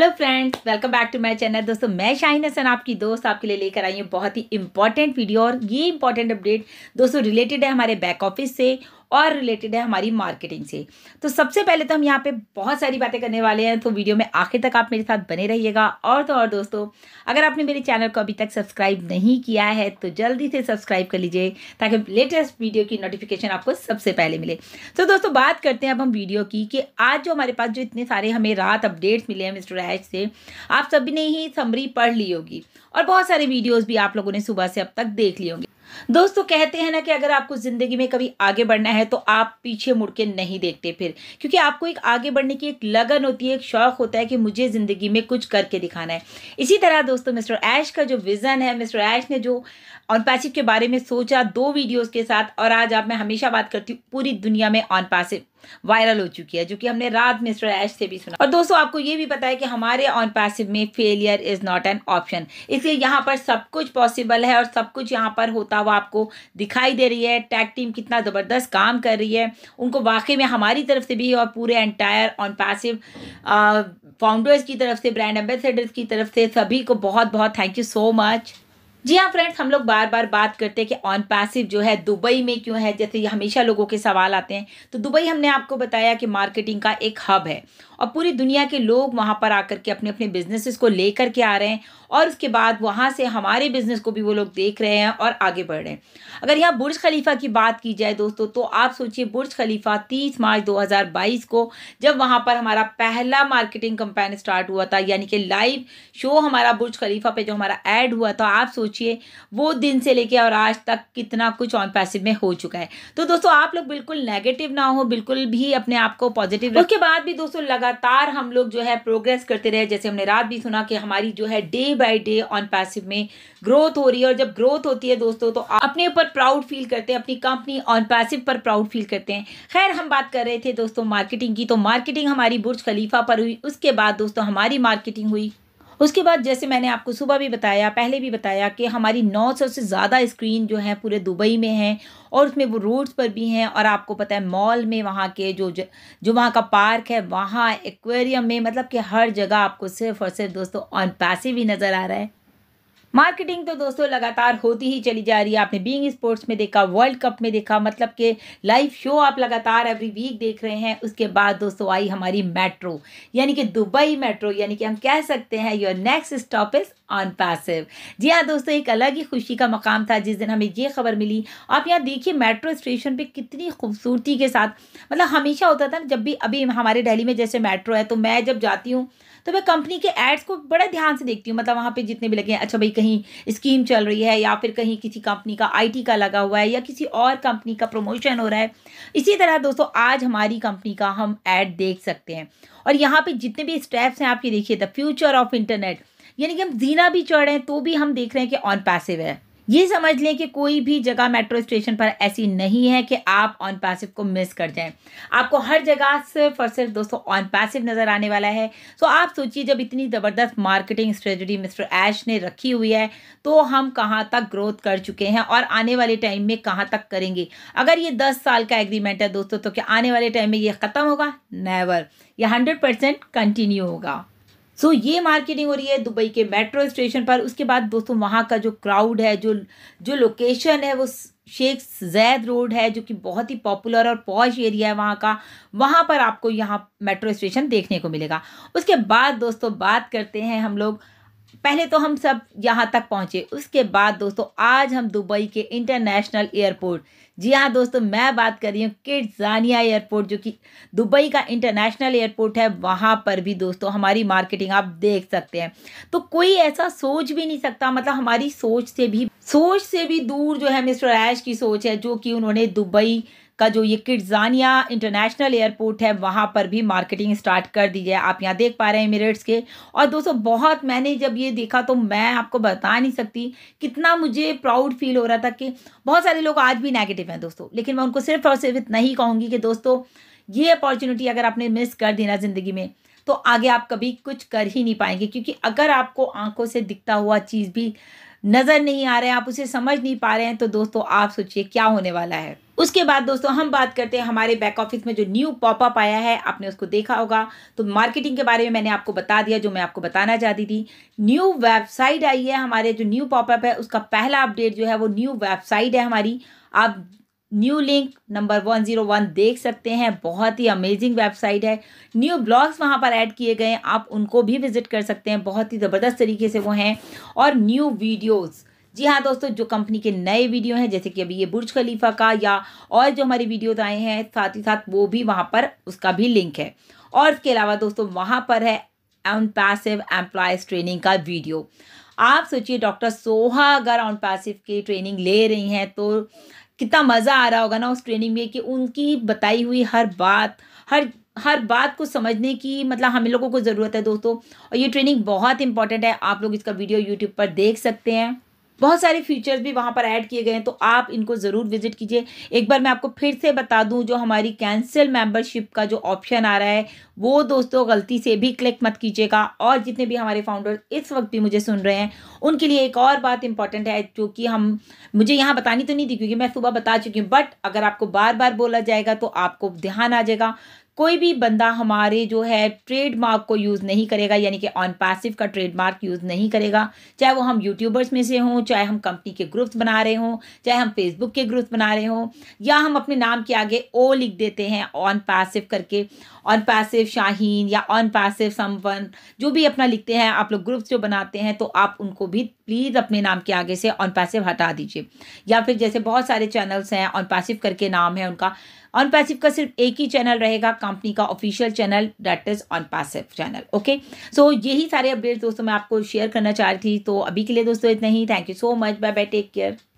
hello friends welcome back to my channel दोस्तों मैं शाहीन हसन आपकी दोस्त आपके लिए लेकर आई हूँ बहुत ही इंपॉर्टेंट वीडियो और ये इंपॉर्टेंट अपडेट दोस्तों रिलेटेड है हमारे बैक ऑफिस से और रिलेटेड है हमारी मार्केटिंग से तो सबसे पहले तो हम यहाँ पे बहुत सारी बातें करने वाले हैं तो वीडियो में आखिर तक आप मेरे साथ बने रहिएगा और तो और दोस्तों अगर आपने मेरे चैनल को अभी तक सब्सक्राइब नहीं किया है तो जल्दी से सब्सक्राइब कर लीजिए ताकि लेटेस्ट वीडियो की नोटिफिकेशन आपको सबसे पहले मिले तो दोस्तों बात करते हैं अब हम वीडियो की कि आज जो हमारे पास जो इतने सारे हमें रात अपडेट्स मिले हैं मिस्टर ऐश से आप सभी ने ही समरी पढ़ ली होगी और बहुत सारे वीडियोज़ भी आप लोगों ने सुबह से अब तक देख ली होंगे दोस्तों तो कहते हैं ना कि अगर आपको ज़िंदगी में कभी आगे बढ़ना है तो आप पीछे मुड़ के नहीं देखते फिर क्योंकि आपको एक आगे बढ़ने की एक लगन होती है एक शौक़ होता है कि मुझे ज़िंदगी में कुछ करके दिखाना है इसी तरह दोस्तों मिस्टर ऐश का जो विज़न है मिस्टर ऐश ने जो ऑन पैसिव के बारे में सोचा दो वीडियोज़ के साथ और आज आप मैं हमेशा बात करती हूँ पूरी दुनिया में ऑन पैसिव वायरल हो चुकी है जो कि हमने रात मिस्टर ऐश से भी सुना और दोस्तों आपको ये भी पता है कि हमारे ऑन पैसिव में failure is not an option इसलिए यहाँ पर सब कुछ पॉसिबल है और सब कुछ यहाँ पर होता हुआ आपको दिखाई दे रही है टैग टीम कितना ज़बरदस्त काम कर रही है उनको वाकई में हमारी तरफ से भी और पूरे एंटायर ऑन पैसिव फाउंडर्स की तरफ से ब्रांड एम्बेसडर्स की तरफ से सभी को बहुत बहुत थैंक यू सो मच जी हाँ फ्रेंड्स हम लोग बार बार बात करते हैं कि ऑन पैसिव जो है दुबई में क्यों है जैसे हमेशा लोगों के सवाल आते हैं तो दुबई हमने आपको बताया कि मार्केटिंग का एक हब है और पूरी दुनिया के लोग वहाँ पर आकर के अपने अपने बिजनेसेस को लेकर के आ रहे हैं और उसके बाद वहाँ से हमारे बिजनेस को भी वो लोग देख रहे हैं और आगे बढ़ रहे हैं अगर यहाँ बुर्ज खलीफा की बात की जाए दोस्तों तो आप सोचिए बुर्ज खलीफा तीस मार्च दो को जब वहाँ पर हमारा पहला मार्केटिंग कंपेन स्टार्ट हुआ था यानी कि लाइव शो हमारा बुर्ज खलीफा पर जो हमारा एड हुआ था आप सोच सोचिए वो दिन से लेके और आज तक कितना कुछ ऑन पैसिव में हो चुका है तो दोस्तों आप लोग बिल्कुल नेगेटिव ना हो बिल्कुल भी अपने आप को पॉजिटिव उसके बाद भी दोस्तों लगातार हम लोग जो है प्रोग्रेस करते रहे जैसे हमने रात भी सुना कि हमारी जो है day by day Onpassive में ग्रोथ हो रही है और जब ग्रोथ होती है दोस्तों तो अपने ऊपर प्राउड फील करते हैं अपनी कंपनी ऑन पैसिव पर प्राउड फील करते हैं खैर हम बात कर रहे थे दोस्तों मार्केटिंग की तो मार्केटिंग हमारी बुर्ज खलीफा पर हुई उसके बाद दोस्तों हमारी मार्केटिंग हुई उसके बाद जैसे मैंने आपको सुबह भी बताया पहले भी बताया कि हमारी 900 से ज़्यादा स्क्रीन जो है पूरे दुबई में हैं और उसमें वो रोड्स पर भी हैं और आपको पता है मॉल में वहाँ के जो जो वहाँ का पार्क है वहाँ एक्वेरियम में मतलब कि हर जगह आपको सिर्फ और सिर्फ दोस्तों ऑन पैसे भी नज़र आ रहा है मार्केटिंग तो दोस्तों लगातार होती ही चली जा रही है आपने बींग स्पोर्ट्स में देखा वर्ल्ड कप में देखा मतलब कि लाइव शो आप लगातार एवरी वीक देख रहे हैं उसके बाद दोस्तों आई हमारी मेट्रो यानी कि दुबई मेट्रो यानी कि हम कह सकते हैं your next stop is Onpassive जी हाँ दोस्तों एक अलग ही खुशी का मकाम था जिस दिन हमें ये खबर मिली आप यहाँ देखिए मेट्रो स्टेशन पे कितनी खूबसूरती के साथ मतलब हमेशा होता था जब भी अभी हमारे दिल्ली में जैसे मेट्रो है तो मैं जब जाती हूँ तो मैं कंपनी के एड्स को बड़ा ध्यान से देखती हूँ मतलब वहाँ पे जितने भी लगे हैं अच्छा भाई कहीं स्कीम चल रही है या फिर कहीं किसी कंपनी का आईटी का लगा हुआ है या किसी और कंपनी का प्रमोशन हो रहा है इसी तरह दोस्तों आज हमारी कंपनी का हम ऐड देख सकते हैं और यहाँ पर जितने भी स्टेप्स हैं आप ये देखिए द फ्यूचर ऑफ इंटरनेट यानी कि हम जीना भी चढ़ रहे हैं तो भी हम देख रहे हैं कि ऑन पैसिव है ये समझ लें कि कोई भी जगह मेट्रो स्टेशन पर ऐसी नहीं है कि आप ऑन पैसिव को मिस कर जाएं आपको हर जगह सिर्फ और सिर्फ दोस्तों ऑन पैसिव नज़र आने वाला है तो आप सोचिए जब इतनी ज़बरदस्त मार्केटिंग स्ट्रेटजी मिस्टर ऐश ने रखी हुई है तो हम कहाँ तक ग्रोथ कर चुके हैं और आने वाले टाइम में कहाँ तक करेंगे अगर ये दस साल का एग्रीमेंट है दोस्तों तो क्या आने वाले टाइम में ये ख़त्म होगा नेवर ये हंड्रेड परसेंट कंटिन्यू होगा सो so, ये मार्केटिंग हो रही है दुबई के मेट्रो स्टेशन पर उसके बाद दोस्तों वहाँ का जो क्राउड है जो जो लोकेशन है वो शेख जैद रोड है जो कि बहुत ही पॉपुलर और पॉश एरिया है वहाँ का वहाँ पर आपको यहाँ मेट्रो स्टेशन देखने को मिलेगा उसके बाद दोस्तों बात करते हैं हम लोग पहले तो हम सब यहाँ तक पहुँचे उसके बाद दोस्तों आज हम दुबई के इंटरनेशनल एयरपोर्ट जी हाँ दोस्तों मैं बात कर रही हूँ किड्सानिया एयरपोर्ट जो कि दुबई का इंटरनेशनल एयरपोर्ट है वहाँ पर भी दोस्तों हमारी मार्केटिंग आप देख सकते हैं तो कोई ऐसा सोच भी नहीं सकता मतलब हमारी सोच से भी सोच से भी दूर जो है मिस्टर ऐश की सोच है जो कि उन्होंने दुबई का जो ये किड्जानिया इंटरनेशनल एयरपोर्ट है वहाँ पर भी मार्केटिंग स्टार्ट कर दी जाए आप यहाँ देख पा रहे हैं इमिरेट्स के और दोस्तों बहुत मैंने जब ये देखा तो मैं आपको बता नहीं सकती कितना मुझे प्राउड फील हो रहा था कि बहुत सारे लोग आज भी नेगेटिव हैं दोस्तों लेकिन मैं उनको सिर्फ और सिर्फ इतना ही कहूँगी कि दोस्तों ये अपॉर्चुनिटी अगर आपने मिस कर दी ना ज़िंदगी में तो आगे आप कभी कुछ कर ही नहीं पाएंगे क्योंकि अगर आपको आंखों से दिखता हुआ चीज़ भी नज़र नहीं आ रहा है आप उसे समझ नहीं पा रहे हैं तो दोस्तों आप सोचिए क्या होने वाला है उसके बाद दोस्तों हम बात करते हैं हमारे बैक ऑफिस में जो न्यू पॉपअप आया है आपने उसको देखा होगा तो मार्केटिंग के बारे में मैंने आपको बता दिया जो मैं आपको बताना चाहती थी न्यू वेबसाइट आई है हमारे जो न्यू पॉपअप है उसका पहला अपडेट जो है वो न्यू वेबसाइट है हमारी आप new link number one zero one देख सकते हैं बहुत ही अमेजिंग वेबसाइट है न्यू ब्लॉग्स वहाँ पर ऐड किए गए हैं आप उनको भी विजिट कर सकते हैं बहुत ही ज़बरदस्त तरीके से वो हैं और न्यू वीडियोज़ जी हाँ दोस्तों जो कंपनी के नए वीडियो हैं जैसे कि अभी ये बुर्ज खलीफा का या और जो हमारे वीडियोज आए हैं साथ ही साथ वो भी वहाँ पर उसका भी लिंक है और इसके अलावा दोस्तों वहाँ पर है ऑन पैसिव एम्प्लॉयज़ ट्रेनिंग का वीडियो आप सोचिए डॉक्टर सोहा अगर ऑन पैसिव की ट्रेनिंग ले रही हैं तो कितना मज़ा आ रहा होगा ना उस ट्रेनिंग में कि उनकी बताई हुई हर बात हर हर बात को समझने की मतलब हम लोगों को ज़रूरत है दोस्तों और ये ट्रेनिंग बहुत इंपॉर्टेंट है आप लोग इसका वीडियो यूट्यूब पर देख सकते हैं बहुत सारे फीचर्स भी वहाँ पर ऐड किए गए हैं तो आप इनको ज़रूर विजिट कीजिए एक बार मैं आपको फिर से बता दूँ जो हमारी कैंसिल मेम्बरशिप का जो ऑप्शन आ रहा है वो दोस्तों गलती से भी क्लिक मत कीजिएगा और जितने भी हमारे फाउंडर्स इस वक्त भी मुझे सुन रहे हैं उनके लिए एक और बात इंपॉर्टेंट है जो कि हम मुझे यहाँ बतानी तो नहीं थी क्योंकि मैं सुबह बता चुकी हूँ बट अगर आपको बार बार बोला जाएगा तो आपको ध्यान आ जाएगा कोई भी बंदा हमारे जो है ट्रेडमार्क को यूज़ नहीं करेगा यानी कि ऑन पैसिव का ट्रेडमार्क यूज़ नहीं करेगा चाहे वो हम यूट्यूबर्स में से हों चाहे हम कंपनी के ग्रुप्स बना रहे हों चाहे हम फेसबुक के ग्रुप्स बना रहे हों या हम अपने नाम के आगे ओ लिख देते हैं ऑन पैसिव करके ऑन पैसिव शाहीन या ऑन पैसिव समवन जो भी अपना लिखते हैं आप लोग ग्रुप्स जो बनाते हैं तो आप उनको भी प्लीज़ अपने नाम के आगे से ऑन पैसिव हटा दीजिए या फिर जैसे बहुत सारे चैनल्स हैं ऑन पैसिव करके नाम है उनका ऑन पैसिव का सिर्फ एक ही चैनल रहेगा कंपनी का official channel that is Onpassive channel okay so यही सारे अपडेट्स दोस्तों मैं आपको शेयर करना चाह रही थी तो अभी के लिए दोस्तों इतना ही thank you so much bye bye take care